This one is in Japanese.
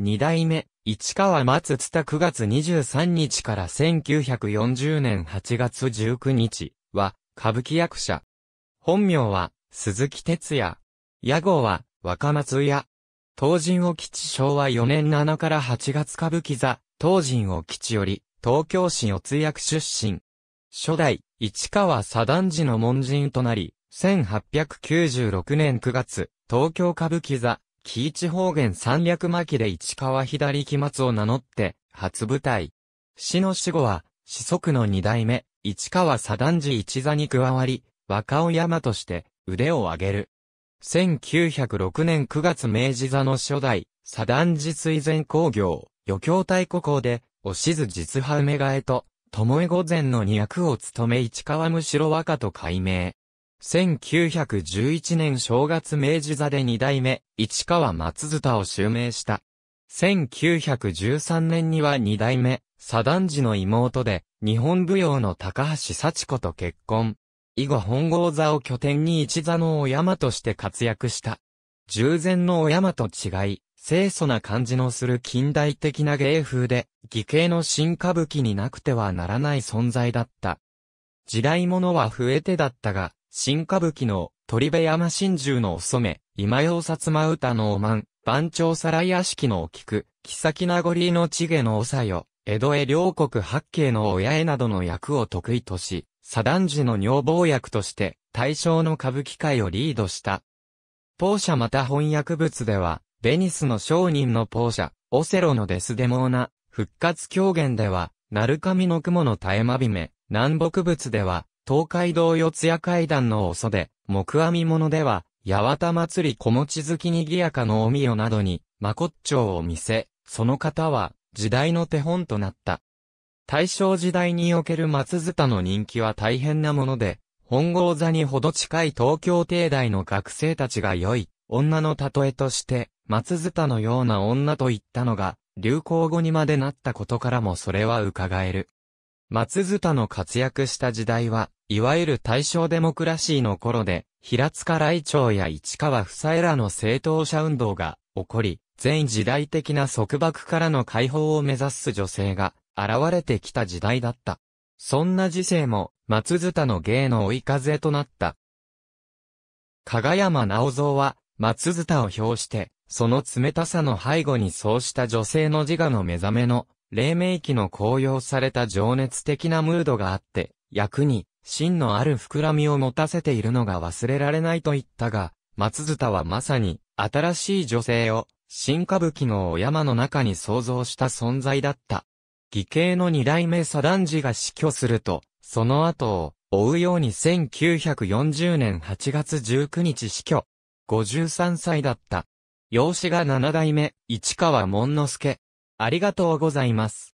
二代目、市川松津田9月23日から1940年8月19日は、歌舞伎役者。本名は、鈴木哲也。屋号は、若松屋。東人を吉昭和4年7から8月歌舞伎座、東人を吉より、東京市四谷役出身。初代、市川左段寺の門人となり、1896年9月、東京歌舞伎座、木一方言三略巻で市川左木松を名乗って、初舞台。死の死後は、子息の二代目、市川左段寺一座に加わり、若尾山として腕を上げる。1906年9月明治座の初代、左段寺水前工業、余興太鼓校で、おしず実派梅替えと、ともえ御前の二役を務め市川むしろ若と改名。1911年正月明治座で二代目、市川松塚を襲名した。1913年には二代目、左段寺の妹で、日本舞踊の高橋幸子と結婚。以後本郷座を拠点に一座のお山として活躍した。従前のお山と違い、清楚な感じのする近代的な芸風で、義兄の新歌舞伎になくてはならない存在だった。時代物は増えてだったが、新歌舞伎の鳥部山真珠のお染め、今用薩摩歌のおまん、番長皿屋敷のお菊、木名残の地下のおさよ、江戸へ両国八景の親へなどの役を得意とし、左段寺の女房役として、大正の歌舞伎界をリードした。ポ者また翻訳物では、ベニスの商人のポ者、オセロのデスデモーナ、復活狂言では、鳴神の雲の絶えまびめ、南北物では、東海道四谷階段のお袖、木編み物では、八幡祭り小餅好きにぎやかのおみよなどに、まこっちょうを見せ、その方は、時代の手本となった。大正時代における松津田の人気は大変なもので、本郷座にほど近い東京帝大の学生たちが良い、女の例えとして、松津田のような女と言ったのが、流行語にまでなったことからもそれは伺える。松津田の活躍した時代は、いわゆる大正デモクラシーの頃で、平塚来長や市川房枝らの正当者運動が起こり、全時代的な束縛からの解放を目指す女性が現れてきた時代だった。そんな時世も松塚の芸の追い風となった。加賀山直蔵は松塚を表して、その冷たさの背後にそうした女性の自我の目覚めの、黎明期の高揚された情熱的なムードがあって、役に真のある膨らみを持たせているのが忘れられないと言ったが、松塚はまさに、新しい女性を、新歌舞伎のお山の中に創造した存在だった。義兄の二代目左段次が死去すると、その後を、追うように1940年8月19日死去。53歳だった。養子が七代目、市川門之助。ありがとうございます。